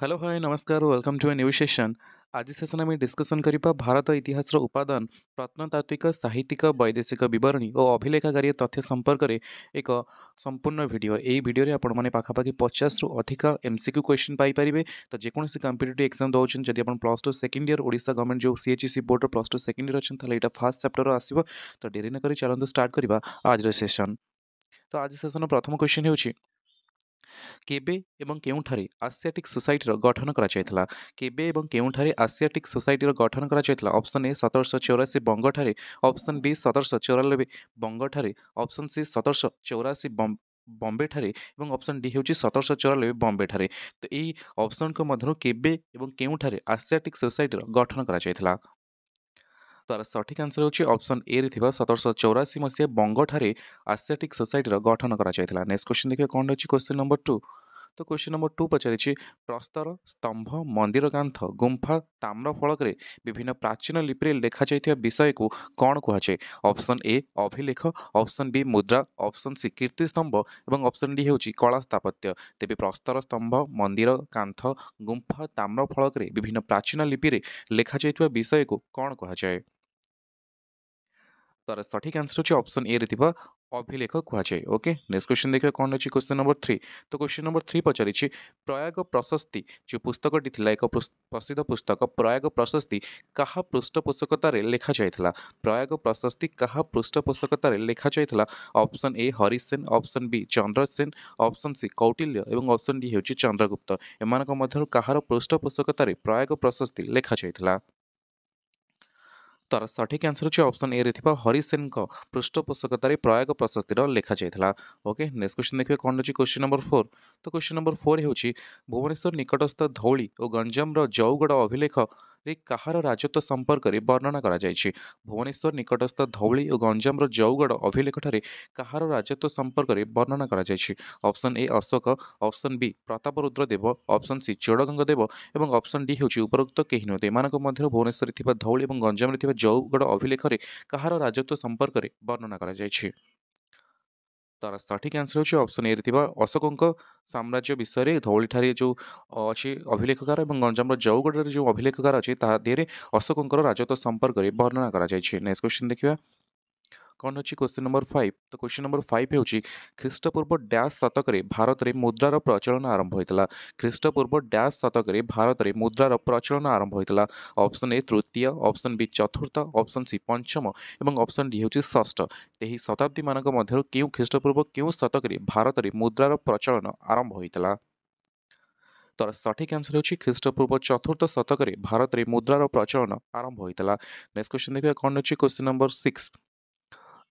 hello hi ନମସ୍କାର welcome to a new session ଆଜି session ଆମେ ଡିସ୍କସନ୍ କରିବା ଭାରତ ଇତିହାସର ଉପାଦାନ ପ୍ରତ୍ନତାତ୍ତ୍ୱିକ ସାହିତ୍ୟିକ ବୈଦେଶିକ ବିବରଣୀ ଓ ଅଭିଲେଖାଗାରୀ ତଥ୍ୟ ସମ୍ପର୍କରେ ଏକ ସମ୍ପୂର୍ଣ୍ଣ ଭିଡ଼ିଓ ଏହି ଭିଡ଼ିଓରେ ଆପଣମାନେ ପାଖାପାଖି ପଚାଶରୁ ଅଧିକ ଏମ୍ସିକ୍ୟୁ କ୍ୱେଶ୍ଚିନ୍ ପାଇପାରିବେ ତ ଯେକୌଣସି କମ୍ପିଟେଟିଭ୍ ଏକ୍ଜାମ୍ ଦେଉଛନ୍ତି ଯଦି ଆପଣ plus two second year Odisha government ଯେଉଁ ସିଏଚ୍ସି ବୋର୍ଡ଼ର ପ୍ଲସ୍ ଟୁ ସେକେଣ୍ଡ ଇୟର୍ ଅଛନ୍ତି ତାହେଲେ ଏଇଟା ଫାର୍ଷ୍ଟ ଚାପ୍ଟର ଆସିବ ତ ଡେରି ନ କରି ଚାଲନ୍ତୁ ଷ୍ଟାର୍ଟ କରିବା ଆଜିର ସେସନ୍ ତ ଆଜି ସେସନ୍ର ପ୍ରଥମ କ୍ୱେଶ୍ଚିନ୍ ହେଉଛି କେବେ ଏବଂ କେଉଁଠାରେ ଆସିଆଟିକ୍ ସୋସାଇଟିର ଗଠନ କରାଯାଇଥିଲା କେବେ ଏବଂ କେଉଁଠାରେ ଆସିଆଟିକ୍ ସୋସାଇଟିର ଗଠନ କରାଯାଇଥିଲା ଅପସନ୍ ଏ ସତରଶହ ଚଉରାଶୀ ବଙ୍ଗଠାରେ ଅପସନ୍ ବି ସତରଶହ ଚଉରାନବେ ବଙ୍ଗଠାରେ ଅପସନ୍ ସି ସତରଶହ ଚଉରାଶୀ ବମ୍ବେଠାରେ ଏବଂ ଅପସନ୍ ଡି ହେଉଛି ସତରଶହ ଚଉରାନବେ ବମ୍ବେଠାରେ ତ ଏହି ଅପସନ୍ଙ୍କ ମଧ୍ୟରୁ କେବେ ଏବଂ କେଉଁଠାରେ ଆସିଆଟିକ୍ ସୋସାଇଟିର ଗଠନ କରାଯାଇଥିଲା ତାର ସଠିକ୍ ଆନ୍ସର ହେଉଛି ଅପସନ୍ ଏରେ ଥିବା ସତରଶହ ଚଉରାଅଶୀ ମସିହା ବଙ୍ଗଠାରେ ଆସିଆଟିକ୍ ସୋସାଇଟିର ଗଠନ କରାଯାଇଥିଲା ନେକ୍ସଟ କ୍ୱେଶ୍ଚିନ୍ ଦେଖିବେ କ'ଣ ରହିଛି କ୍ୱେଶ୍ଚିନ୍ ନମ୍ବର ଟୁ ତ କ୍ୱେଶ୍ଚିନ୍ ନମ୍ବର ଟୁ ପଚାରିଛି ପ୍ରସ୍ତର ସ୍ତମ୍ଭ ମନ୍ଦିର କାନ୍ଥ ଗୁମ୍ଫା ତାମ୍ର ଫଳକରେ ବିଭିନ୍ନ ପ୍ରାଚୀନ ଲିପିରେ ଲେଖାଯାଇଥିବା ବିଷୟକୁ କ'ଣ କୁହାଯାଏ ଅପସନ୍ ଏ ଅଭିଲେଖ ଅପସନ୍ ବି ମୁଦ୍ରା ଅପସନ୍ ସି କୀର୍ତ୍ତି ସ୍ତମ୍ଭ ଏବଂ ଅପସନ୍ ଡି ହେଉଛି କଳା ସ୍ଥାପତ୍ୟ ତେବେ ପ୍ରସ୍ତର ସ୍ତମ୍ଭ ମନ୍ଦିର କାନ୍ଥ ଗୁମ୍ଫା ତାମ୍ର ଫଳକରେ ବିଭିନ୍ନ ପ୍ରାଚୀନ ଲିପିରେ ଲେଖାଯାଇଥିବା ବିଷୟକୁ କ'ଣ କୁହାଯାଏ তার সঠিক আনসার হচ্ছে অপশন এ রে থাকা অভিলেখ কুহযায় ওকে নেক্সট কোশ্চেন দেখা কোণ অনেক কোশ্চেন নম্বর থ্রি তো কোশ্চেন নম্বর থ্রি পচারিছি প্রয়াগ প্রশস্তি যে পুস্তকটি লা এক প্রসিদ্ধ পুস্তক প্রয়াগ প্রশস্তি কাহা পৃষ্ঠপোষকতার লেখা যাই প্রয়াগ প্রশস্তি কাহা পৃষ্ঠপোষকতার লেখা যাই option A Hari Sen option B Chandra Sen option C Kautilya এবং অপশন ডি হচ্ছে চন্দ্রগুপ্ত এমানক মধ্যে কাহার পৃষ্ঠপোষকতার প্রয়াগ প্রশস্তি লেখা যাই तर सठिक आन्सर हुन्छ अप्सन ए हरिसेनको पृष्ठपोषकतारै प्रयोग प्रशस्त लेखा जाति ओके नेक्स्ट क्वेसन देखेको कन्टी छ क्वेसन नम्बर फोर त क्वेसन नम्बर फोर हेर्छ भुवनेश्वर निकटस्थ धौली गञ्जम र जौगढ अभिलेख ରେ କାହାର ରାଜତ୍ୱ ସମ୍ପର୍କରେ ବର୍ଣ୍ଣନା କରାଯାଇଛି ଭୁବନେଶ୍ୱର ନିକଟସ୍ଥ ଧଉଳି ଓ ଗଞ୍ଜାମର ଜୌଗଡ଼ ଅଭିଲେଖଠାରେ କାହାର ରାଜତ୍ୱ ସମ୍ପର୍କରେ ବର୍ଣ୍ଣନା କରାଯାଇଛି option A Ashoka option B Pratap Rudra Dev option C Dev ଏବଂ ଅପସନ୍ ଡି ହେଉଛି ଉପରୋକ୍ତ କେହି ନୁହନ୍ତି ଏମାନଙ୍କ ମଧ୍ୟରୁ ଭୁବନେଶ୍ୱରରେ ଥିବା ଧଉଳି ଏବଂ ଗଞ୍ଜାମରେ ଥିବା ଜୌଗଡ଼ ଅଭିଲେଖରେ କାହାର ରାଜତ୍ୱ ସମ୍ପର୍କରେ ବର୍ଣ୍ଣନା କରାଯାଇଛି তার সঠিক অ্যানসার হছে অপশন এ তিবা অশোকଙ୍କ সাম্রাজ্য বিষয়ে ধৌলিঠারি যে আছে অভিলেখকার এবং গঞ্জামৰ জৌগড়ৰ যে অভিলেখকার আছে তাৰ দেৰে অশোকଙ୍କৰ ৰাজত্ব সম্পৰ্কে বৰ্ণনা কৰা যায়ছে নেক্সট কোৱেশ্চন দেখিবা କ'ଣ ହେଉଛି କୋଶ୍ଚିନ୍ ନମ୍ବର ଫାଇଭ୍ ତ କୋଶ୍ଚିନ୍ ନମ୍ବର ଫାଇଭ୍ ହେଉଛି ଖ୍ରୀଷ୍ଟପୂର୍ବ ଡ୍ୟାସ୍ ଶତକରେ ଭାରତରେ ମୁଦ୍ରାର ପ୍ରଚଳନ ଆରମ୍ଭ ହୋଇଥିଲା ଖ୍ରୀଷ୍ଟପୂର୍ବ ଡ୍ୟାସ୍ ଶତକରେ ଭାରତରେ ମୁଦ୍ରାର ପ୍ରଚଳନ ଆରମ୍ଭ ହୋଇଥିଲା ଅପସନ୍ ଏ ତୃତୀୟ ଅପସନ୍ ବି ଚତୁର୍ଥ ଅପସନ୍ ସି ପଞ୍ଚମ ଏବଂ ଅପସନ୍ ଡି ହେଉଛି ଷଷ୍ଠ ଏହି ଶତାବ୍ଦୀମାନଙ୍କ ମଧ୍ୟରୁ କେଉଁ ଖ୍ରୀଷ୍ଟପୂର୍ବ କେଉଁ ଶତକରେ ଭାରତରେ ମୁଦ୍ରାର ପ୍ରଚଳନ ଆରମ୍ଭ ହୋଇଥିଲା তার ସଠିକ୍ আনসর ହେଉଛି ଖ୍ରୀଷ୍ଟପୂର୍ବ ଚତୁର୍ଥ ଶତକରେ ଭାରତରେ ମୁଦ୍ରାର ପ୍ରଚଳନ ଆରମ୍ଭ ହୋଇଥିଲା নেক্সট কোশ্চেন ଦେଖିବା কন হচ্ছে কোশ্চেন নম্বর ସିକ୍ସ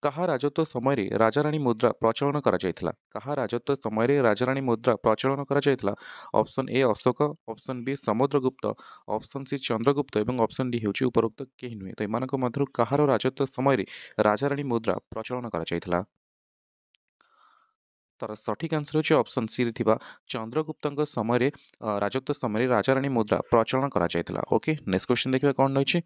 କାହା ରାଜତ୍ୱ ସମୟରେ ରାଜାରାଣୀ ମୁଦ୍ରା ପ୍ରଚଳନ କରାଯାଇଥିଲା କାହା ରାଜତ୍ୱ ସମୟରେ ରାଜାରାଣୀ ମୁଦ୍ରା ପ୍ରଚଳନ କରାଯାଇଥିଲା option A Ashoka option B Samudragupta option C Chandragupta ଏବଂ ଅପସନ୍ ଡି ହେଉଛି ଉପରୋକ୍ତ କେହି ନୁହେଁ ତ ଏମାନଙ୍କ ମଧ୍ୟରୁ କାହାର ରାଜତ୍ୱ ସମୟରେ ରାଜାରାଣୀ ମୁଦ୍ରା ପ୍ରଚଳନ କରାଯାଇଥିଲା ତାର ସଠିକ୍ ଆନ୍ସର ହେଉଛି ଅପସନ୍ ସିରେ ଥିବା ଚନ୍ଦ୍ରଗୁପ୍ତଙ୍କ ସମୟରେ ରାଜତ୍ୱ ସମୟରେ ରାଜାରାଣୀ ମୁଦ୍ରା ପ୍ରଚଳନ କରାଯାଇଥିଲା ଓକେ ନେକ୍ସଟ କ୍ୱେଶ୍ଚନ୍ ଦେଖିବା କ'ଣ ରହିଛି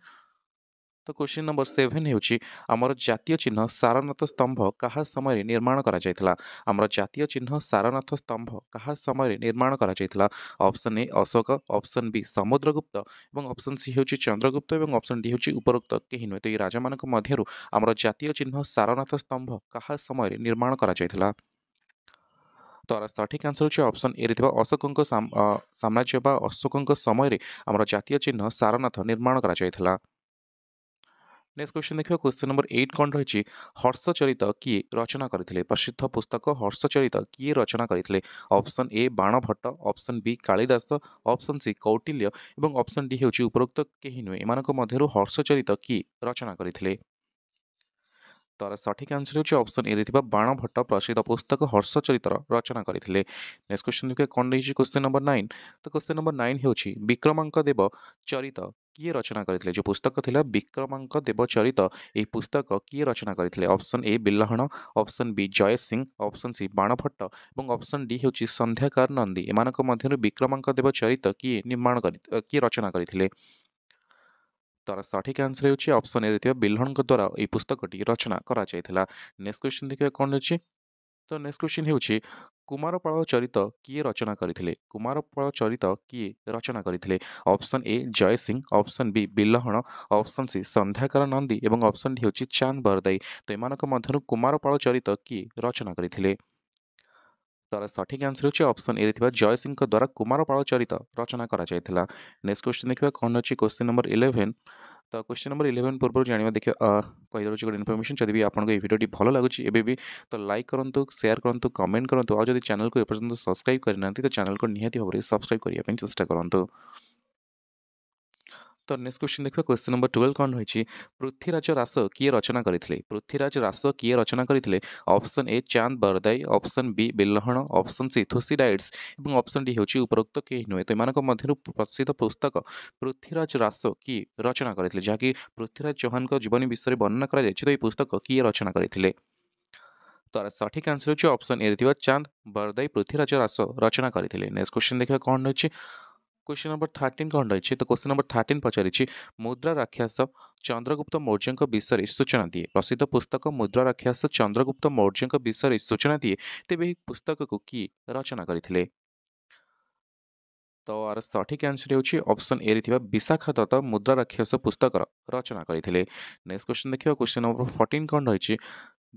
তো କୋଶ୍ଚିନ୍ ନମ୍ବର ସେଭେନ୍ ହେଉଛି ଆମର ଜାତୀୟ ଚିହ୍ନ ସାରନାଥ ସ୍ତମ୍ଭ କାହା ସମୟରେ ନିର୍ମାଣ କରାଯାଇଥିଲା ଆମର ଜାତୀୟ ଚିହ୍ନ ସାରନାଥ ସ୍ତମ୍ଭ କାହା ସମୟରେ ନିର୍ମାଣ କରାଯାଇଥିଲା option A Ashoka option B Samudragupta ଏବଂ ଅପସନ୍ ସି ହେଉଛି ଚନ୍ଦ୍ରଗୁପ୍ତ ଏବଂ ଅପସନ୍ ଡି ହେଉଛି ଉପରୋକ୍ତ କେହି ନୁହେଁ ତ ଏହି ରାଜାମାନଙ୍କ ମଧ୍ୟରୁ ଆମର ଜାତୀୟ ଚିହ୍ନ ସାରନାଥ ସ୍ତମ୍ଭ କାହା ସମୟରେ ନିର୍ମାଣ କରାଯାଇଥିଲା তার সঠিক আনসর হচ্ছে অপশন এ থাকা অশোকঙ্ক সাম্রাজ্য বা অশোকঙ্ক সময়ের আমার জাতীয় চিহ্ন সারনাথ নির্মাণ করা যাই ନେକ୍ସଟ କ୍ୱେଶ୍ଚନ୍ ଦେଖିବା କ୍ୱେଶ୍ଚନ୍ ନମ୍ବର ଏଇଟ୍ କ'ଣ ରହିଛି ହର୍ଷଚରିତ କିଏ ରଚନା କରିଥିଲେ ପ୍ରସିଦ୍ଧ ପୁସ୍ତକ ହର୍ଷଚରିତ କିଏ ରଚନା କରିଥିଲେ option A Banabhatta option B Kalidasa option C Kautilya ଏବଂ ଅପସନ୍ ଡି ହେଉଛି ଉପରୋକ୍ତ କେହି ନୁହେଁ ଏମାନଙ୍କ ମଧ୍ୟରୁ ହର୍ଷଚରିତ କିଏ ରଚନା କରିଥିଲେ তার সঠিক আনসর হচ্ছে অপশন এ ଥିବା বাণভট্ট প্রসিদ্ধ পুস্তক হর্ষচরিতর রচনা করে নেক্সট কোশ্চেন দেখবে কোণ রয়েছে কোশ্চেন নম্বর নাইন তো কোশ্চেন নম্বর নাইন হচ্ছে বিক্রমাঙ্ক দেব চরিত କିଏ ରଚନା କରିଥିଲେ ଯେଉଁ ପୁସ୍ତକ ଥିଲା ବିକ୍ରମାଙ୍କ ଦେବଚରିତ ଏହି ପୁସ୍ତକ କିଏ ରଚନା କରିଥିଲେ option A Bilhana option B Jay Singh option C Banabhatta ଏବଂ ଅପସନ୍ ଡି ହେଉଛି ସନ୍ଧ୍ୟାକାର ନନ୍ଦୀ ଏମାନଙ୍କ ମଧ୍ୟରୁ ବିକ୍ରମାଙ୍କ ଦେବଚରିତ କିଏ ନିର୍ମାଣ କରି କିଏ ରଚନା କରିଥିଲେ ତାର ସଠିକ୍ ଆନ୍ସର ହେଉଛି ଅପସନ୍ ଏରେ ଥିବା ବିଲ୍ହଣଙ୍କ ଦ୍ୱାରା ଏହି ପୁସ୍ତକଟି ରଚନା କରାଯାଇଥିଲା ନେକ୍ସଟ କ୍ୱେଶ୍ଚନ୍ ଦେଖିବା କ'ଣ ହେଉଛି ତ ନେକ୍ସଟ କ୍ୱେଶ୍ଚିନ୍ ହେଉଛି କୁମାରପାଳ ଚରିତ କିଏ ରଚନା କରିଥିଲେ କୁମାରପାଳ ଚରିତ କିଏ ରଚନା କରିଥିଲେ option A Jaysingh option B Bilhana option C Sandhyakar Nandi ଏବଂ ଅପସନ୍ ଡି ହେଉଛି ଚାନ୍ଦ ବରଦାଇ ତ ଏମାନଙ୍କ ମଧ୍ୟରୁ କୁମାରପାଳ ଚରିତ କିଏ ରଚନା କରିଥିଲେ ତାର ସଠିକ୍ ଆନ୍ସର ହେଉଛି ଅପସନ୍ ଏରେ ଥିବା ଜୟସିଂଙ୍କ ଦ୍ୱାରା କୁମାରପାଳ ଚରିତ ରଚନା କରାଯାଇଥିଲା ନେକ୍ସଟ କ୍ୱେଶ୍ଚିନ୍ ଦେଖିବା କ'ଣ ଅଛି କ୍ୱେଶ୍ଚିନ୍ ନମ୍ବର ଇଲେଭେନ୍ ତ କ୍ୱେଶ୍ଚନ୍ ନମ୍ବର ଇଲେଭେନ୍ ପୂର୍ବରୁ ଜାଣିବା ଦେଖିବା କହିଦେଉଛି ଗୋଟେ ଇନଫର୍ମେସନ୍ ଯଦି ବି ଆପଣଙ୍କୁ ଏହି ଭିଡ଼ିଓଟି ଭଲ ଲାଗୁଛି ଏବେ ବି ତ ଲାଇକ୍ କରନ୍ତୁ ସେୟାର କରନ୍ତୁ କମେଣ୍ଟ କରନ୍ତୁ ଆଉ ଯଦି ଚ୍ୟାନେଲକୁ ଏପର୍ଯ୍ୟନ୍ତ ସବସ୍କ୍ରାଇବ୍ କରିନାହାନ୍ତି ତ ଚ୍ୟାନେଲକୁ ନିହାତି ଭାବରେ ସବସ୍କ୍ରାଇବ୍ କରିବା ପାଇଁ ଚେଷ୍ଟା କରନ୍ତୁ ତ ନେକ୍ସଟ କ୍ୱେଶ୍ଚିନ୍ ଦେଖିବା କ୍ୱେଶ୍ଚିନ୍ ନମ୍ବର ଟୁଏଲ୍ଭ କ'ଣ ରହିଛି ପୃଥ୍ୱୀରାଜ ରାସ କିଏ ରଚନା କରିଥିଲେ ପୃଥ୍ୱୀରାଜ ରାସ କିଏ ରଚନା କରିଥିଲେ option A Chand Bardai option B Bilhana option C Thucydides ଏବଂ ଅପସନ୍ ଡି ହେଉଛି ଉପରୋକ୍ତ କେହି ନୁହେଁ ତ ଏମାନଙ୍କ ମଧ୍ୟରୁ ପ୍ରସିଦ୍ଧ ପୁସ୍ତକ ପୃଥ୍ୱୀରାଜ ରାସ କିଏ ରଚନା କରିଥିଲେ ଯାହାକି ପୃଥ୍ୱୀରାଜ ଚୌହାନଙ୍କ ଜୀବନୀ ବିଷୟରେ ବର୍ଣ୍ଣନା କରାଯାଇଛି ତ ଏହି ପୁସ୍ତକ କିଏ ରଚନା କରିଥିଲେ তার সঠিক আনসর হচ্ছে অপশন এ চাঁদ বরদাই পৃথ্বীরাজ রাস রচনা করে নেক্সট কোশ্চেন দেখা কম রয়েছে क्वेश्चन नंबर थर्टीन कौन रही तो क्वेश्चन नंबर थर्टीन पचारि मुद्रा राक्षस चंद्रगुप्त मौर्य विषय सूचना दिए प्रसिद्ध पुस्तक मुद्रा राक्षस चंद्रगुप्त मौर्य विषय सूचना दिए तेब पुस्तक को किए रचना करते तो यार सठिक आंसर हूँ ए रे विशाखा दत्त मुद्रा राक्षस पुस्तक रचना करते नेक्स्ट क्वेश्चन देखा क्वेश्चन नंबर फोर्टिन कौन रही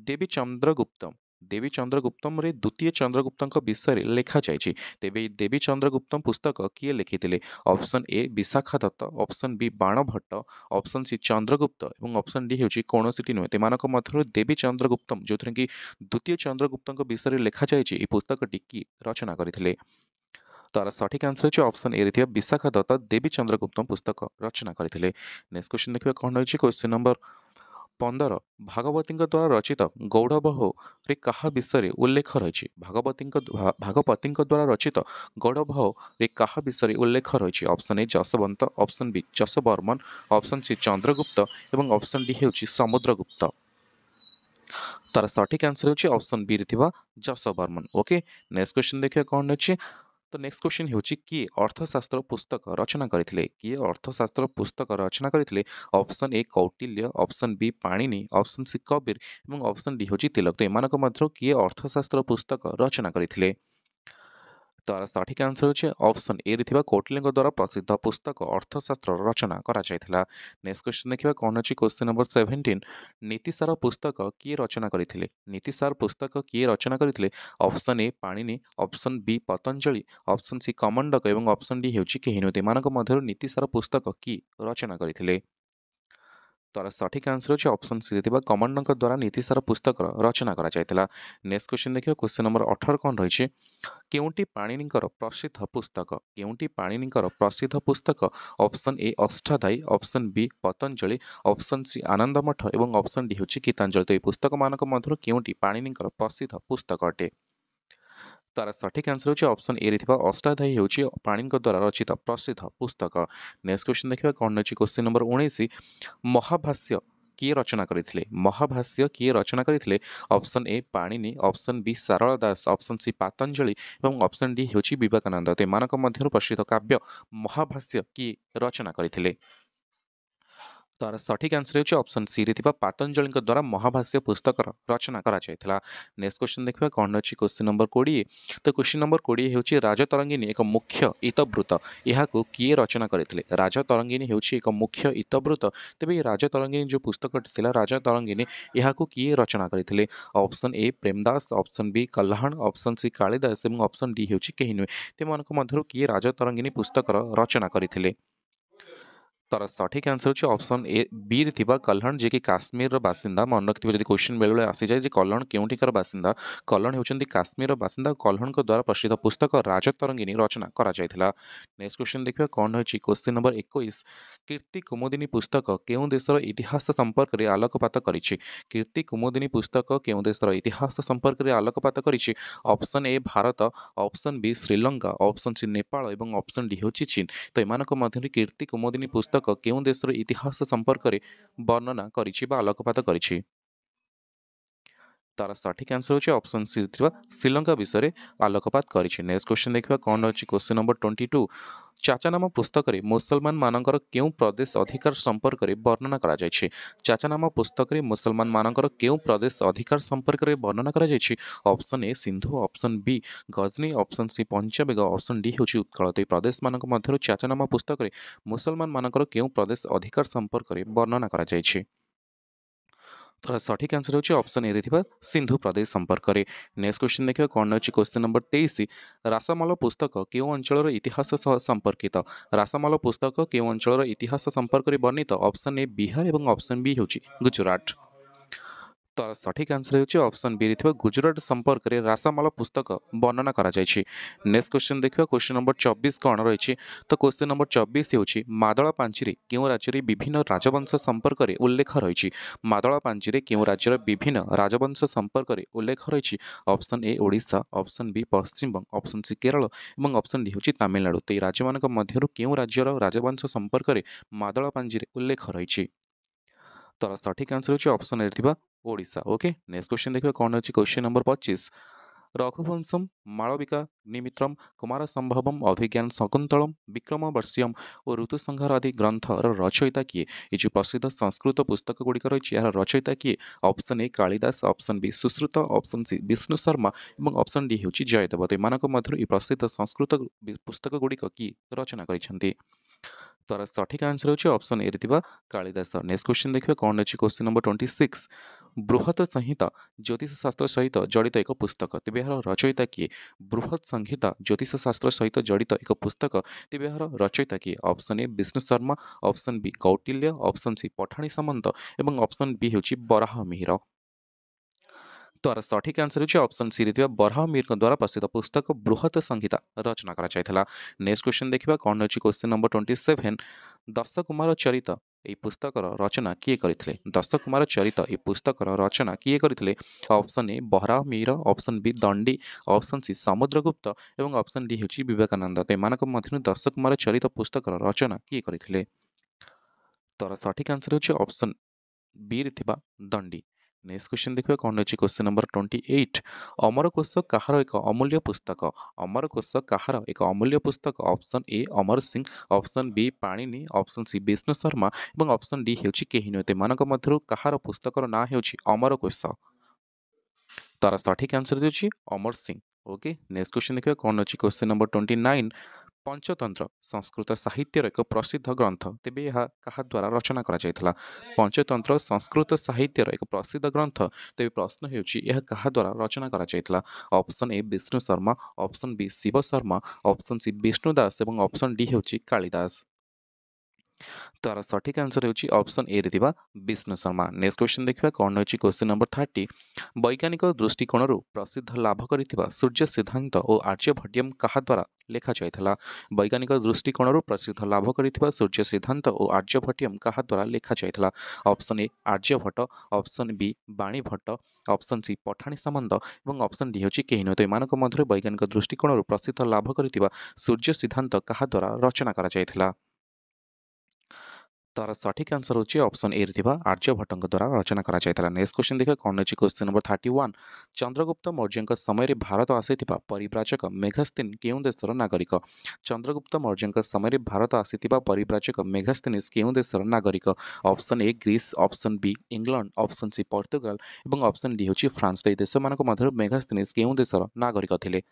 देवी चंद्रगुप्त ଦେବୀ ଚନ୍ଦ୍ରଗୁପ୍ତମରେ ଦ୍ୱିତୀୟ ଚନ୍ଦ୍ରଗୁପ୍ତଙ୍କ ବିଷୟରେ ଲେଖାଯାଇଛି ତେବେ ଦେବୀ ଚନ୍ଦ୍ରଗୁପ୍ତମ ପୁସ୍ତକ କିଏ ଲେଖିଥିଲେ option A Vishakha Datta option B Banabhatta option C Chandragupta ଏବଂ ଅପସନ୍ ଡି ହେଉଛି କୌଣସିଟି ନୁହେଁ ଏମାନଙ୍କ ମଧ୍ୟରୁ ଦେବୀ ଚନ୍ଦ୍ରଗୁପ୍ତମ ଯେଉଁଥିରେ କି ଦ୍ୱିତୀୟ ଚନ୍ଦ୍ରଗୁପ୍ତଙ୍କ ବିଷୟରେ ଲେଖାଯାଇଛି ଏହି ପୁସ୍ତକଟି କିଏ ରଚନା କରିଥିଲେ তার সঠিক আনসর হচ্ছে অপশন এ বিশাখা দত্ত দেবী চন্দ্রগুপ্ত পুস্তক রচনা করে নেক্সট কোশ্চিন দেখবে কোণ রয়েছে কোশ্চিন নম্বর ପନ୍ଦର ଭାଗବତୀଙ୍କ ଦ୍ୱାରା ରଚିତ ଗୌଡ଼ବହୋରେ କାହା ବିଷୟରେ ଉଲ୍ଲେଖ ରହିଛି ଭାଗବତୀଙ୍କ ଭାଗବତୀଙ୍କ ଦ୍ୱାରା ରଚିତ ଗୌଡ଼ବହରେ କାହା ବିଷୟରେ ଉଲ୍ଲେଖ ରହିଛି option A Yashwant option B Yashovarman option C Chandragupta ଏବଂ ଅପସନ୍ ଡି ହେଉଛି ସମୁଦ୍ରଗୁପ୍ତ ତାର ସଠିକ୍ ଆନ୍ସର୍ ହେଉଛି ଅପସନ୍ ବିରେ ଥିବା ଯଶବର୍ମନ ଓକେ ନେକ୍ସଟ କ୍ୱେଶ୍ଚନ୍ ଦେଖିବା କ'ଣ ଅଛି ତ ନେକ୍ସଟ କ୍ୱେଶ୍ଚିନ୍ ହେଉଛି କିଏ ଅର୍ଥଶାସ୍ତ୍ର ପୁସ୍ତକ ରଚନା କରିଥିଲେ କିଏ ଅର୍ଥଶାସ୍ତ୍ର ପୁସ୍ତକ ରଚନା କରିଥିଲେ option A Kautilya option B Panini option C Kabir ଏବଂ ଅପସନ୍ ଡି ହେଉଛି ତିଲକ ତ ଏମାନଙ୍କ ମଧ୍ୟରୁ କିଏ ଅର୍ଥଶାସ୍ତ୍ର ପୁସ୍ତକ ରଚନା କରିଥିଲେ ଦ୍ୱାରା ସଠିକ୍ ଆନ୍ସର ହେଉଛି ଅପ୍ସନ୍ ଏରେ ଥିବା କୋଟଲିଙ୍କ ଦ୍ୱାରା ପ୍ରସିଦ୍ଧ ପୁସ୍ତକ ଅର୍ଥଶାସ୍ତ୍ର ରଚନା କରାଯାଇଥିଲା ନେକ୍ସଟ କ୍ୱେଶ୍ଚନ୍ ଦେଖିବା କ'ଣ ଅଛି କ୍ୱେଶ୍ଚିନ୍ ନମ୍ବର ସେଭେଣ୍ଟିନ୍ ନୀତିସାର ପୁସ୍ତକ କିଏ ରଚନା କରିଥିଲେ ନୀତିସାର ପୁସ୍ତକ କିଏ ରଚନା କରିଥିଲେ option A Panini option B Patanjali option C Kamandaka ଏବଂ ଅପ୍ସନ୍ ଡି ହେଉଛି କେହି ନୁହଁ ଏମାନଙ୍କ ମଧ୍ୟରୁ ନୀତିସାର ପୁସ୍ତକ କିଏ ରଚନା କରିଥିଲେ तर सठिक आन्सर हुन्छ अप्सन सिक्ति कमाण्डको द्वारा नीति सार पुस्तक रचना गरिक्स क्वेसन देखेको क्वेसन नम्बर अठर कन्चिची केही टि पानी प्रसिद्ध पुस्तक के पानीको प्रसिद्ध पुस्तक option A Ashtadhyayi option B Patanjali option C Anand मठ ए अप्सन डिच्छु गीताञ्जल दुई पुस्तक मध्यु के पाणिनीको प्रसिद्ध पुस्तक अटे तर सठिक आन्सर हुन्छ अप्सन ए एउटा अष्टाध्यायी हौ पाणीको द्वारा रचित प्रसिद्ध पुस्तक नेक्स्ट क्वेसन देखेको कन्डिसन नम्बर उन्ेस महाभाष्य कि रचना गरि महाभाष्य किए रचना गरि option A Panini option B सारा दास अप्सन सि पतञ्जली अप्सन डी डि हेर्छ बेकानन्द त्यो प्रसिद्ध काव्य महाभाष्य कि रचना गरि तार सठिक आंसर होप्शन सी पतंजलि द्वारा महाभाष्य पुस्तक रचना करेक्ट क्वेश्चन देखिए कौन अच्छी क्वेश्चन नंबर कोड़े तो क्वेश्चन नंबर कोड़े हूँ राजतरंगिणी एक मुख्य इतवृत यह किए रचना करते राजतरंगिणी हूँ एक मुख्य इतवृत तेज राजतरंगिणी जो पुस्तक राजतरंगिणी यह किए रचना करते option A Premdas option B Kalyan option C Kalidas option D हूँ कहीं नुहे तेम किए राजतरंगिणी पुस्तक रचना करते तर सठिक आन्सर ହେଉଛି ଅପସନ୍ ଏ ବିରେ ଥିବା କଲ୍ହଣ ଯିଏକି କାଶ୍ମୀରର ବାସିନ୍ଦା ମନେ ରଖିଥିବେ ଯଦି କ୍ୱେଶ୍ଚିନ୍ ବେଳେବେଳେ ଆସିଯାଏ ଯେ କଲ୍ହଣ କେଉଁଠିକାର ବାସିନ୍ଦା କଲ୍ହଣ ହେଉଛନ୍ତି କାଶ୍ମୀରର ବାସିନ୍ଦା କଲ୍ହଣଙ୍କ ଦ୍ୱାରା ପ୍ରସିଦ୍ଧ ପୁସ୍ତକ ରାଜତରଙ୍ଗିନୀ ରଚନା କରାଯାଇଥିଲା ନେକ୍ସଟ କ୍ୱେଶ୍ଚିନ୍ ଦେଖିବା କ'ଣ ହେଉଛି କ୍ୱେଶ୍ଚିନ୍ ନମ୍ବର ଏକୋଇଶ କୀର୍ତ୍ତି କୁମୁଦିନୀ ପୁସ୍ତକ କେଉଁ ଦେଶର ଇତିହାସ ସମ୍ପର୍କରେ ଆଲୋକପାତ କରିଛି କୀର୍ତ୍ତି କୁମୁଦିନୀ ପୁସ୍ତକ କେଉଁ ଦେଶର ଇତିହାସ ସମ୍ପର୍କରେ ଆଲୋକପାତ କରିଛି option A Bharat option B Sri Lanka option C Nepal ଏବଂ ଅପସନ୍ ଡି ହେଉଛି ଚୀନ୍ ତ ଏମାନଙ୍କ ମଧ୍ୟରେ କୀର୍ତ୍ତି କୁମୁଦିନୀ ପୁସ୍ତକ ଶାସକ କେଉଁ ଦେଶର ଇତିହାସ ସମ୍ପର୍କରେ ବର୍ଣ୍ଣନା କରିଛି ବା ଆଲୋକପାତ କରିଛି তার সঠিক আনসর হচ্ছে অপশন সি থাকা শ্রীলঙ্কা বিষয়ে আলোকপাত করেছে নেক্সট কোশ্চেন দেখা কম রয়েছে question number twenty two Chachnama পুস্তকরে মুসলমান মানকর কেউ প্রদেশ অধিকার সম্পর্কে বর্ণনা করা যাইছে চাচানামা পুস্তকরে মুসলমান মানকর কেউ প্রদেশ অধিকার সম্পর্কে বর্ণনা করা যাইছে option A Sindhu option B Ghazni option C Punjab এবং অপশন ডি হচ্ছে উৎকଳ ଦୁଇ ପ୍ରଦେଶମାନଙ୍କ ମଧ୍ୟରୁ ଚାଚନାମା ପୁସ୍ତକରେ ମୁସଲମାନମାନଙ୍କର କେଉଁ ପ୍ରଦେଶ ଅଧିକାର ସମ୍ପର୍କରେ ବର୍ଣ୍ଣନା କରାଯାଇଛି ସଠିକ୍ ଆନ୍ସର୍ ହେଉଛି ଅପ୍ସନ୍ ଏରେ ଥିବା ସିନ୍ଧୁ ପ୍ରଦେଶ ସମ୍ପର୍କରେ ନେକ୍ସଟ କ୍ୱେଶ୍ଚିନ୍ ଦେଖିବା କ'ଣ ହେଉଛି କ୍ୱେଶ୍ଚିନ୍ ନମ୍ବର ତେଇଶ ରାସମଲ ପୁସ୍ତକ କେଉଁ ଅଞ୍ଚଳର ଇତିହାସ ସହ ସମ୍ପର୍କିତ ରାସମଲ ପୁସ୍ତକ କେଉଁ ଅଞ୍ଚଳର ଇତିହାସ ସମ୍ପର୍କରେ ବର୍ଣ୍ଣିତ ଅପ୍ସନ୍ ଏ ବିହାର ଏବଂ ଅପ୍ସନ୍ ବି ହେଉଛି ଗୁଜୁରାଟ ତାର ସଠିକ୍ ଆନ୍ସର ହେଉଛି ଅପସନ୍ ବି ଥିବା ଗୁଜୁରାଟ ସମ୍ପର୍କରେ ରାସାମାଳ ପୁସ୍ତକ ବର୍ଣ୍ଣନା କରାଯାଇଛି ନେକ୍ସଟ କ୍ୱେଶ୍ଚିନ୍ ଦେଖିବା କ୍ୱେଶ୍ଚିନ୍ ନମ୍ବର ଚବିଶ କ'ଣ ରହିଛି ତ କ୍ୱେଶ୍ଚିନ୍ ନମ୍ବର ଚବିଶ ହେଉଛି ମାଦଳ ପାଞ୍ଚିରେ କେଉଁ ରାଜ୍ୟରେ ବିଭିନ୍ନ ରାଜବଂଶ ସମ୍ପର୍କରେ ଉଲ୍ଲେଖ ରହିଛି ମାଦଳ ପାଞ୍ଚିରେ କେଉଁ ରାଜ୍ୟର ବିଭିନ୍ନ ରାଜବଂଶ ସମ୍ପର୍କରେ ଉଲ୍ଲେଖ ରହିଛି option A Odisha option B Paschimbanga option C Kerala ଏବଂ ଅପସନ୍ ଡି ହେଉଛି ତାମିଲନାଡ଼ୁ ତ ଏହି ରାଜ୍ୟମାନଙ୍କ ମଧ୍ୟରୁ କେଉଁ ରାଜ୍ୟର ରାଜବଂଶ ସମ୍ପର୍କରେ ମାଦଳ ପାଞ୍ଜିରେ ଉଲ୍ଲେଖ ରହିଛି ତ ସଠିକ୍ ଆନ୍ସର ହେଉଛି ଅପସନ୍ ଏ ଥିବା ওড়িশা ওকে নেক্সট কোশ্চেন দেখবে কোণ হচ্ছে কোশ্চেন নম্বর পঁচিশ রঘুবংশম মালবিকা নিমিত্রম কুমার সম্ভবম অভিজ্ঞান শকুন্তলম বিক্রম বর্ষিয়ম ও ঋতুসংহার আদি গ্রন্থর রচয়িতা কিଏ এই যে প্রসিদ্ধ সংস্কৃত পুস্তক গুড়িক রয়েছে এর রচয়িতা কিଏ option A Kalidas option B Sushruta option C Vishnu Sharma এবং অপশন ডি ହେଉଛି জয়দেବ তো ଏମାନଙ୍କ ମଧ୍ୟରୁ ଏହି ପ୍ରସିଦ୍ଧ ସଂସ୍କୃତ ପୁସ୍ତକ ଗୁଡ଼ିକ କି ରଚନା କରିଛନ୍ତି ତାର ସଠିକ୍ ଆନ୍ସର ହେଉଛି ଅପସନ୍ ଏରେ ଥିବା କାଳିଦାସ ନେକ୍ସଟ କ୍ୱେଶ୍ଚିନ୍ ଦେଖିବା କ'ଣ ଅଛି କ୍ୱେଶ୍ଚିନ୍ ନମ୍ବର ଟ୍ୱେଣ୍ଟି ସିକ୍ସ ବୃହତ ସଂହିତା ଜ୍ୟୋତିଷ ଶାସ୍ତ୍ର ସହିତ ଜଡ଼ିତ ଏକ ପୁସ୍ତକ ତେବେ ଏହାର ରଚୟିତା କିଏ ବୃହତ ସଂହିତା ଜ୍ୟୋତିଷ ଶାସ୍ତ୍ର ସହିତ ଜଡ଼ିତ ଏକ ପୁସ୍ତକ ତେବେ ଏହାର ରଚୟିତା କିଏ option A Vishnu Sharma option B Kautilya option C Pathani Samanta ଏବଂ ଅପସନ୍ ବି ହେଉଛି ବରାହ ମିହିର ଦ୍ୱାରା ସଠିକ୍ ଆନ୍ସର ହେଉଛି ଅପସନ୍ ସିରେ ଥିବା ବରାହ ମୀରଙ୍କ ଦ୍ୱାରା ପ୍ରସିଦ୍ଧ ପୁସ୍ତକ ବୃହତ ସଂହିତା ରଚନା କରାଯାଇଥିଲା ନେକ୍ସଟ କ୍ୱେଶ୍ଚନ୍ ଦେଖିବା କ'ଣ ହେଉଛି question number twenty seven Dashakumara Charita ए पुस्तकर रचना किए गरिस कुमार चरित ए पुस्तक रचना किए गरि अप्सन ए बहरा मिर अप्सन वि दन्डी अप्सन सि समुद्रगुप्त ए अप्सन डिचिची विवेकानन्दुमार चरित पुस्तक रचना किए गरिन्सर हेर्छ अप्सन वि रे ठाउँ दण्डी ନେକ୍ସଟ କ୍ୱେଶ୍ଚିନ୍ ଦେଖିବା କ'ଣ ହେଉଛି question number twenty eight Amarakosha କାହାର ଏକ ଅମୂଲ୍ୟ ପୁସ୍ତକ ଅମରକୋଶ କାହାର ଏକ ଅମୂଲ୍ୟ ପୁସ୍ତକ option A Amar Singh option B Panini option C Vishnu Sharma ଏବଂ ଅପ୍ସନ୍ ଡି ହେଉଛି କେହି ନୁହେଁ ଏମାନଙ୍କ ମଧ୍ୟରୁ କାହାର ପୁସ୍ତକର ନାଁ ହେଉଛି ଅମରକୋଶ ତା'ର ସଠିକ୍ ଆନ୍ସର୍ ହେଉଛି Amar Singh okay next question ଦେଖିବା କ'ଣ ଅଛି question number twenty nine Panchatantra Sanskrit ସାହିତ୍ୟର ଏକ ପ୍ରସିଦ୍ଧ ଗ୍ରନ୍ଥ ତେବେ ଏହା କାହା ଦ୍ୱାରା ରଚନା କରାଯାଇଥିଲା ପଞ୍ଚତନ୍ତ୍ର ସଂସ୍କୃତ ସାହିତ୍ୟର ଏକ ପ୍ରସିଦ୍ଧ ଗ୍ରନ୍ଥ ତେବେ ପ୍ରଶ୍ନ ହେଉଛି ଏହା କାହା ଦ୍ୱାରା ରଚନା କରାଯାଇଥିଲା option A Vishnu Sharma option B Shiva Sharma option C Vishnu Das ଏବଂ ଅପସନ୍ ଡି ହେଉଛି କାଳିଦାସ ତ ଆର ସଠିକ୍ ଆନ୍ସର୍ ହେଉଛି ଅପ୍ସନ୍ ଏରେ ଥିବା ବିଷ୍ଣୁ ଶର୍ମା ନେକ୍ସଟ କ୍ୱେଶ୍ଚନ୍ ଦେଖିବା କ'ଣ ହେଉଛି କ୍ୱେଶ୍ଚିନ୍ ନମ୍ବର ଥାର୍ଟି ବୈଜ୍ଞାନିକ ଦୃଷ୍ଟିକୋଣରୁ ପ୍ରସିଦ୍ଧ ଲାଭ କରିଥିବା ସୂର୍ଯ୍ୟ ସିଦ୍ଧାନ୍ତ ଓ ଆର୍ଯ୍ୟଭଟ୍ୟମ୍ କାହା ଦ୍ୱାରା ଲେଖାଯାଇଥିଲା ବୈଜ୍ଞାନିକ ଦୃଷ୍ଟିକୋଣରୁ ପ୍ରସିଦ୍ଧ ଲାଭ କରିଥିବା ସୂର୍ଯ୍ୟ ସିଦ୍ଧାନ୍ତ ଓ ଆର୍ଯ୍ୟଭଟ୍ୟମ୍ କାହା ଦ୍ୱାରା ଲେଖାଯାଇଥିଲା option A Aryabhatta option B Banabhatta option C Pathani Samanta ଏବଂ ଅପ୍ସନ୍ ଡି ହେଉଛି କେହି ନୁହେଁ ତ ଏମାନଙ୍କ ମଧ୍ୟରେ ବୈଜ୍ଞାନିକ ଦୃଷ୍ଟିକୋଣରୁ ପ୍ରସିଦ୍ଧ ଲାଭ କରିଥିବା ସୂର୍ଯ୍ୟ ସିଦ୍ଧାନ୍ତ କାହା ଦ୍ୱାରା ରଚନା କରାଯାଇଥିଲା तर सठिक आन्सर हो अप्सन एर्या भट्टद्वारा आलोचना नेक्स्ट क्वेसन देख्ने question number thirty one Chandragupta मौर्यको समयले भारत आइसिति परिप्राचक मेघास्तिन केही देश र नागरिक चन्द्रगुप्त मौर्यको समयले भारत आसि परिप्राचक मेघास्तिज केही देश र नागरिक option A Greece option B England option C पर्तुगालप्सन डिच्छु फ्रान्स र यो देशमा मध्य मेघास्तिज केही देश र नागरिक ले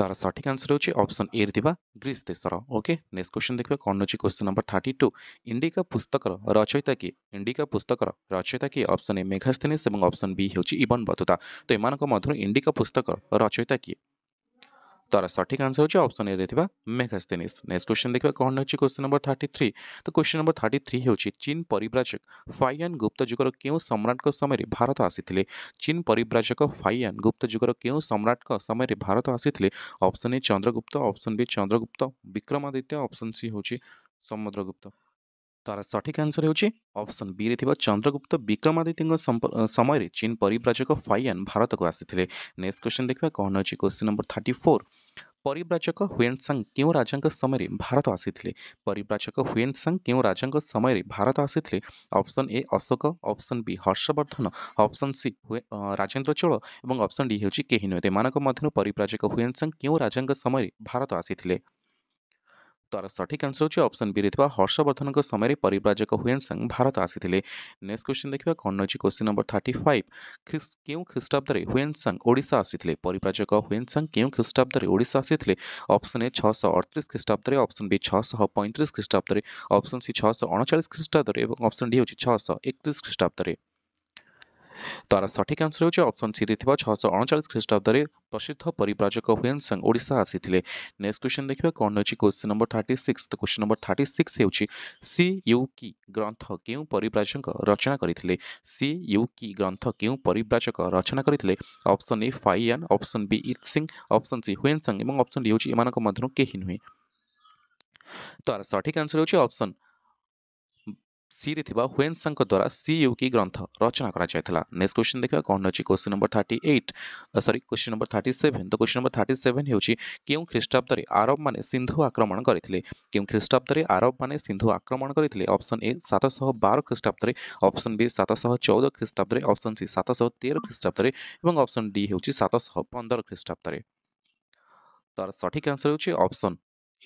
ତାର ସଠିକ୍ ଆନ୍ସର ହେଉଛି ଅପସନ୍ ଏରେ ଥିବା ଗ୍ରୀସ୍ ଦେଶର ଓକେ ନେକ୍ସଟ କ୍ୱେଶ୍ଚନ୍ ଦେଖିବା କ'ଣ ହେଉଛି question number thirty two Indica ପୁସ୍ତକର ରଚୟିତା କିଏ ଇଣ୍ଡିକା ପୁସ୍ତକର ରଚୟିତା କିଏ ଅପସନ୍ ଏ ମେଘାସ୍ଥିନିସ୍ ଏବଂ ଅପସନ୍ ବି ହେଉଛି ଇବନ ବତୁତା ତ ଏମାନଙ୍କ ମଧ୍ୟରୁ ଇଣ୍ଡିକା ପୁସ୍ତକର ରଚୟିତା କିଏ तार तो सठिक आंसर होची अप्सन ए रे मेघास्तेनिस नेक्स्ट क्वेश्चन देखा कौन होची क्वेश्चन नंबर थ्री तो क्वेश्चन नंबर थ्री हूँ चीन परिव्राजक फाइयान गुप्त जुगर केउ सम्राट समय भारत आसी चीन परिव्राजक फाइयान गुप्त जुगर के सम्राट समय भारत आसी option A Chandragupta option B Chandragupta Vikramaditya option C हूँ समुद्रगुप्त ତାର ସଠିକ୍ ଆନ୍ସର ହେଉଛି ଅପସନ୍ ବିରେ ଥିବା ଚନ୍ଦ୍ରଗୁପ୍ତ ବିକ୍ରମାଦିତ୍ୟଙ୍କ ସମୟରେ ଚୀନ ପରିବ୍ରାଜକ ଫାଇଆନ୍ ଭାରତକୁ ଆସିଥିଲେ ନେକ୍ସଟ କ୍ୱେଶ୍ଚନ୍ ଦେଖିବା କ'ଣ ଅଛି କ୍ୱେଶ୍ଚିନ୍ ନମ୍ବର ଥାର୍ଟି ଫୋର୍ ପରିବ୍ରାଜକ ହୁଏନ୍ସାଙ୍ଗ୍ କେଉଁ ରାଜାଙ୍କ ସମୟରେ ଭାରତ ଆସିଥିଲେ ପରିବ୍ରାଜକ ହୁଏନ୍ସାଙ୍ଗ୍ କେଉଁ ରାଜାଙ୍କ ସମୟରେ ଭାରତ ଆସିଥିଲେ option A Ashoka option B Harshavardhana option C Rajendra Chola ଏବଂ ଅପସନ୍ ଡି ହେଉଛି କେହି ନୁହେଁ ଏମାନଙ୍କ ମଧ୍ୟରୁ ପରିବ୍ରାଜକ ହୁଏନ୍ସାଙ୍ଗ୍ କେଉଁ ରାଜାଙ୍କ ସମୟରେ ଭାରତ ଆସିଥିଲେ ତାର ସଠିକ୍ ଆନ୍ସର ହେଉଛି ଅପସନ୍ ବିରେ ଥିବା ହର୍ଷବର୍ଦ୍ଧନଙ୍କ ସମୟରେ ପରିବ୍ରାଜକ ହୁଏନ୍ସଙ୍ଗ ଭାରତ ଆସିଥିଲେ ନେକ୍ସଟ କ୍ୱେଶ୍ଚିନ୍ ଦେଖିବା କ'ଣ ରହିଛି କ୍ୱେଶ୍ଚିନ୍ ନମ୍ବର ଥାର୍ଟି ଫାଇଭ୍ କେଉଁ ଖ୍ରୀଷ୍ଟାବ୍ଦରେ ହୁଏନ୍ସଙ୍ଗ ଓଡ଼ିଶା ଆସିଥିଲେ ପରିବ୍ରାଜକ ହୁଏନ୍ସଙ୍ଗ କେଉଁ ଖ୍ରୀଷ୍ଟାବ୍ଦରେ ଓଡ଼ିଶା ଆସିଥିଲେ ଅପସନ୍ ଏ ଛଅଶହ ଅଠତିରିଶ ଖ୍ରୀଷ୍ଟାବ୍ଦରେ ଅପସନ୍ ବି ଛଅଶହ ପଇଁତିରିଶ ଖ୍ରୀଷ୍ଟାବ୍ଦରେ ଅପସନ୍ ସି ଛଅଶହ ଅଣଚାଳିଶ ଖ୍ରୀଷ୍ଟାବ୍ଦରେ ଏବଂ ଅପସନ୍ ଡି ହେଉଛି ଛଅଶହ ଏକତିରିଶ ଖ୍ରୀଷ୍ଟାବ୍ଦରେ তার সঠিক আনসর হচ্ছে অপশন সি ଥିବା ଛଅଶହ ଅଣଚାଳିଶ ଖ୍ରୀଷ୍ଟାବ୍ଦରେ ପ୍ରସିଦ୍ଧ ପରିବ୍ରାଜକ ହୁଏନ୍ସଙ୍ଗ ଓଡ଼ିଶା ଆସିଥିଲେ ନେକ୍ସଟ କ୍ୱେଶ୍ଚନ୍ ଦେଖିବା କ'ଣ ହେଉଛି question number thirty six question number thirty six ହେଉଛି ସି ୟୁ କି ଗ୍ରନ୍ଥ କେଉଁ ପରିବ୍ରାଜକ ରଚନା କରିଥିଲେ ସି ୟୁ କି ଗ୍ରନ୍ଥ କେଉଁ ପରିବ୍ରାଜକ ରଚନା କରିଥିଲେ option A Fa Hien option B I Tsing option C Hiuen Tsang ଏବଂ ଅପସନ୍ ଡି ହେଉଛି ଏମାନଙ୍କ ମଧ୍ୟରୁ କେହି ନୁହେଁ ତାର ସଠିକ୍ ଆନ୍ସର ହେଉଛି ଅପସନ୍ ସିରେ ଥିବା ହୁଏନ୍ସାଙ୍କ ଦ୍ୱାରା ସି ୟୁକି ଗ୍ରନ୍ଥ ରଚନା କରାଯାଇଥିଲା ନେକ୍ସଟ କ୍ୱେଶ୍ଚନ୍ ଦେଖିବା କ'ଣ ହେଉଛି question number thirty eight sorry question number thirty seven ତ କ୍ୱେଶ୍ଚନ୍ ନମ୍ବର ଥାର୍ଟି ସେଭେନ୍ ହେଉଛି କେଉଁ ଖ୍ରୀଷ୍ଟାବ୍ଦରେ ଆରବମାନେ ସିନ୍ଧୁ ଆକ୍ରମଣ କରିଥିଲେ କେଉଁ ଖ୍ରୀଷ୍ଟାବ୍ଦରେ ଆରବମାନେ ସିନ୍ଧୁ ଆକ୍ରମଣ କରିଥିଲେ ଅପସନ୍ ଏ ସାତଶହ ବାର ଖ୍ରୀଷ୍ଟାବ୍ଦରେ ଅପସନ୍ ବି ସାତଶହ ଚଉଦ ଖ୍ରୀଷ୍ଟାବ୍ଦରେ ଅପସନ୍ ସି ସାତଶହ ତେର ଖ୍ରୀଷ୍ଟାବ୍ଦରେ ଏବଂ ଅପସନ୍ ଡି ହେଉଛି ସାତଶହ ପନ୍ଦର ଖ୍ରୀଷ୍ଟାବ୍ଦରେ ତାର ସଠିକ୍ ଆନ୍ସର୍ ହେଉଛି ଅପସନ୍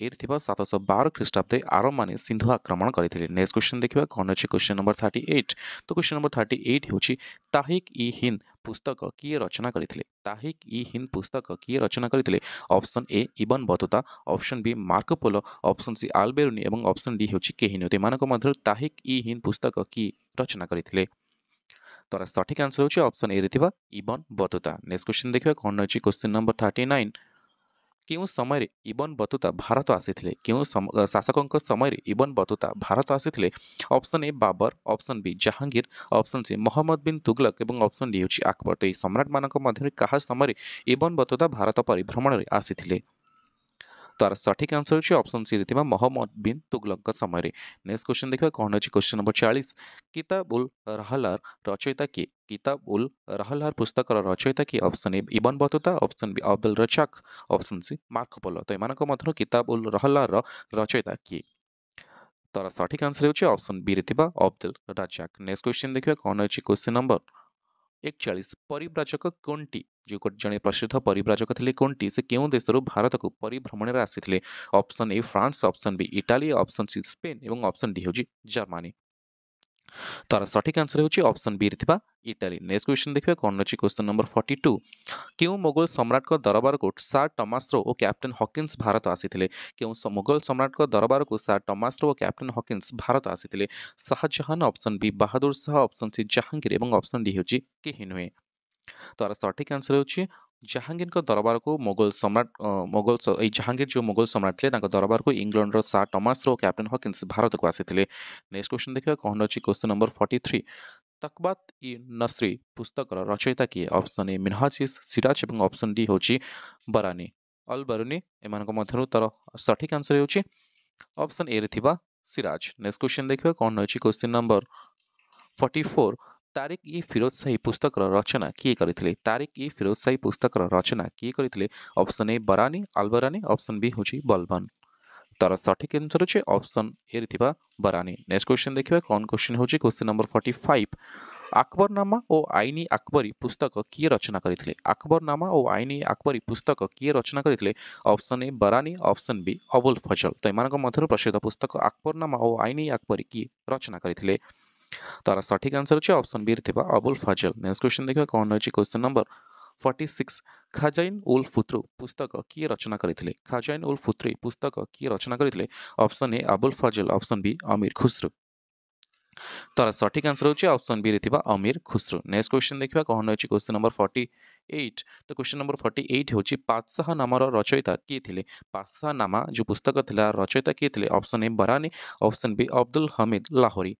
ଏଇଠି ଥିବା ସାତଶହ ବାର ଖ୍ରୀଷ୍ଟାବ୍ଦେ ଆରବମାନେ ସିନ୍ଧୁ ଆକ୍ରମଣ କରିଥିଲେ ନେକ୍ସଟ କ୍ୱେଶ୍ଚନ୍ ଦେଖିବା କ'ଣ ଅଛି କ୍ୱେଶ୍ଚନ୍ ନମ୍ବର ଥାର୍ଟି ଏଇଟ୍ ତ କ୍ୱେଶ୍ଚନ୍ ନମ୍ବର ଥାର୍ଟି ଏଇଟ୍ ହେଉଛି ତାହିକ ଇ ହିନ୍ଦ ପୁସ୍ତକ କିଏ ରଚନା କରିଥିଲେ ତାହିକ ଇ ହିନ୍ଦ ପୁସ୍ତକ କିଏ ରଚନା କରିଥିଲେ option A Ibn Battuta option B Marco Polo option C Alberuni ଏବଂ ଅପସନ୍ ଡି ହେଉଛି କେହି ନୁହେଁ ଏମାନଙ୍କ ମଧ୍ୟରୁ ତାହିକ ଇ ହିନ୍ଦ ପୁସ୍ତକ କିଏ ରଚନା କରିଥିଲେ तर सठिक आन्सर हौ अप्सन ए ଥିବା इबन बतुता नेक्स्ट क्वेश्चन देखा कन् क्वेश्चन नंबर थर्टी नाइन केही समय इबन बतुता भारत आसिए केही शासकको समय इबन बतुता भारत आसिए option A Babur option B Jahangir option C Mohammad Muhammad Tughlaq Tughlaq option D डिच्छु अकबर त्यही सम्राट मनको माध्यहा समय इबन बतुता भारत परिभ्रमणले आसे তার সঠিক আনসর হচ্ছে অপসন সি রে মহম্মদ বিন তুগলক সময় নেক্সট কোশ্চেন দেখা কম হচ্ছে কোশ্চেন নম্বর চাশ কিতাব উল রহলার রচয়িতা কি কিতাব উল রহলার পুস্তকর রচয়িতা কি option A Ibn Battuta option B Abul Razzaq option C Marco Polo তো এমানক মধ্যে কিতাব উল রহলার রচয়িতা কি তার সঠিক আনসর হচ্ছে অপসন বি রে অবদুল রাজাক নেক্সট কোশ্চেন দেখা কম হচ্ছে কোশ্চেন নম্বর एकचालिस परिव्राजक को कोन्टी जो जे प्रसिद्ध परिव्राजक ले कोटिस केही देशहरू भारतको परिभ्रमणले आसिए option A France option B Italy option C Spain ए अप्सन डिच्छु जर्मानी তার সঠিক আনসর হচ্ছে অপশন বি রে থাকা ইটালি নেক্সট কোশ্চিন দেখবা কোণ অছি কোশ্চিন নম্বর ফর্টি টু কেউ মোগল সম্রাট দরবারকু সার টমাস্রো ও ক্যাপ্টেন হকিন্স ভারত আসিলে কেউ মোগল সম্রাট দরবারকু সার টমাস্রো ও ক্যাপ্টেন হকিন্স ভারত আসিলে Shahjahan option B Bahadur Shah option C Jahangir এবং অপশন ডি হচ্ছে কেহি নুহে তার সঠিক আনসর হচ্ছে ଜାହାଙ୍ଗୀରଙ୍କ ଦରବାରକୁ ମୋଗଲ ସମ୍ରାଟ ମୋଗଲ ଏଇ ଜାହାଙ୍ଗୀର ଯେଉଁ ମୋଗଲ ସମ୍ରାଟ ଥିଲେ ତାଙ୍କ ଦରବାରକୁ ଇଂଲଣ୍ଡର ସା ଟମାସର ଓ କ୍ୟାପ୍ଟେନ୍ ହକିନ୍ସ ଭାରତକୁ ଆସିଥିଲେ ନେକ୍ସଟ କ୍ୱେଶ୍ଚନ୍ ଦେଖିବା କ'ଣ ଅଛି question number forty three Tabaqat i Nasiri ପୁସ୍ତକର ରଚୟିତା କିଏ ଅପସନ୍ ଏ ମିନହାଜିସ୍ ସିରାଜ ଏବଂ ଅପସନ୍ ଡି ହେଉଛି ବରାନି ଅଲ୍ ବରୁନି ଏମାନଙ୍କ ମଧ୍ୟରୁ ତା'ର ସଠିକ୍ ଆନ୍ସର୍ ହେଉଛି ଅପସନ୍ ଏରେ ଥିବା ସିରାଜ ନେକ୍ସଟ କ୍ୱେଶ୍ଚନ୍ ଦେଖିବା କ'ଣ ରହିଛି question number forty four Tarikh i Firoz Shahi ପୁସ୍ତକର ରଚନା କିଏ କରିଥିଲେ ତାରିକ ଇ ଫିରୋଜ ସାହି ପୁସ୍ତକର ରଚନା କିଏ କରିଥିଲେ ଅପସନ୍ ଏ ବରାନି ଆଲବରାନି ଅପସନ୍ ବି ହେଉଛି ବଲବାନ ତାର ସଠିକ୍ ଆନ୍ସର୍ ହେଉଛି ଅପସନ୍ ଏରେ ଥିବା ବରାନି ନେକ୍ସଟ କ୍ୱେଶ୍ଚନ୍ ଦେଖିବା କ'ଣ କ୍ୱେଶ୍ଚନ୍ ହେଉଛି question number forty five Akbarnama ও আইনি আকবরী পুস্তক কিয়ে রচনা করে আকবরনামা ও আইনি আকবরী পুস্তক কিয়ে রচনা করে option A Barani option B Abul Fazl তো এমন মধ্যে প্রসিদ্ধ পুস্তক আকবরনামা ও আইনি আকবরী কিয়ে রচনা করে তার সঠিক আনসার হচ্ছে অপশন বি রে অবুল ফাজল নেক্সট কোশ্চেন দেখবা কোণ রয়েছে question number forty six Khazain ul Futuh পুস্তক কিয়ে রচনা করে খাজাইন উল ফুত্রি পুস্তক কিয়ে রচনা করে option A Abul Fazal option B Amir Khusrau তার সঠিক আনসর হচ্ছে অপশন বি রে অমির খুসরু নেক্সট কোশ্চেন দেখা কখন রয়েছে কোশ্চেন নম্বর ফর্টি এইট তো কোশ্চেন নম্বর ফর্টি এইট হচ্ছে পাতশাহ নামার রচয়িতা কিয়ে লে পাতশাহ নামা যে পুস্তক লা রচয়িতা কিয়ে লে option A Barani option B Abdul Hamid Lahori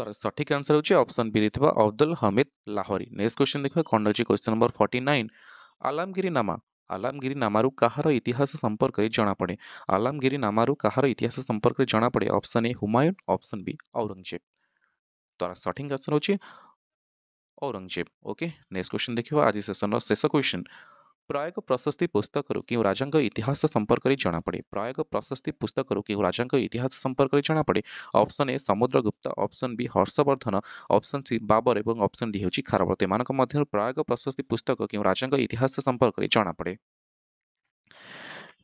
ତାର ସଠିକ୍ ଆନ୍ସର ହେଉଛି ଅପସନ୍ ବିରେ ଥିବା ଅବଦୁଲ ହମିଦ ଲାହୋରୀ ନେକ୍ସଟ କ୍ୱେଶ୍ଚନ୍ ଦେଖିବା କ'ଣ ରହିଛି question number forty nine Alamgiri nama Alamgiri ନାମାରୁ କାହାର ଇତିହାସ ସମ୍ପର୍କରେ ଜଣାପଡ଼େ ଆଲାମଗିରି ନାମାରୁ କାହାର ଇତିହାସ ସମ୍ପର୍କରେ ଜଣାପଡ଼େ option A Humayun option B Aurangzeb ତାର ସଠିକ୍ ଆନ୍ସର ହେଉଛି ଔରଙ୍ଗଜେବ ଓକେ ନେକ୍ସଟ କ୍ୱେଶ୍ଚନ୍ ଦେଖିବା ଆଜି ସେସନର ଶେଷ କ୍ୱେଶ୍ଚନ୍ ପ୍ରାୟକ ପ୍ରଶସ୍ତି ପୁସ୍ତକରୁ କେଉଁ ରାଜାଙ୍କ ଇତିହାସ ସମ୍ପର୍କରେ ଜଣାପଡ଼େ ପ୍ରାୟକ ପ୍ରଶସ୍ତି ପୁସ୍ତକରୁ କେଉଁ ରାଜାଙ୍କ ଇତିହାସ ସମ୍ପର୍କରେ ଜଣାପଡ଼େ option A Samudragupta option B Harshavardhana option C Babur ଏବଂ ଅପସନ୍ ଡି ହେଉଛି ଖାରବତ ଏମାନଙ୍କ ମଧ୍ୟରୁ ପ୍ରାୟକ ପ୍ରଶସ୍ତି ପୁସ୍ତକ କେଉଁ ରାଜାଙ୍କ ଇତିହାସ ସମ୍ପର୍କରେ ଜଣାପଡ଼େ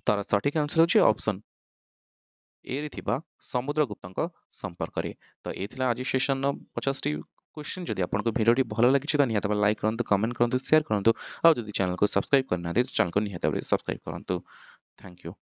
ତାର ସଠିକ୍ ଆନ୍ସର୍ ହେଉଛି ଅପସନ୍ ଏରେ ଥିବା ସମୁଦ୍ରଗୁପ୍ତଙ୍କ ସମ୍ପର୍କରେ ତ ଏ ଥିଲା ଆଜି ସେସନ୍ର ପଚାଶଟି क्वेश्चन जब आपको भिडियो भल लगी तो निहत लाइक करूँ कमेंट करूँ सेयार करूँ आदि चैनल को सब्सक्राइब करना तो चैनल को निहत भाव सब्सक्राइब करूँ थैंक यू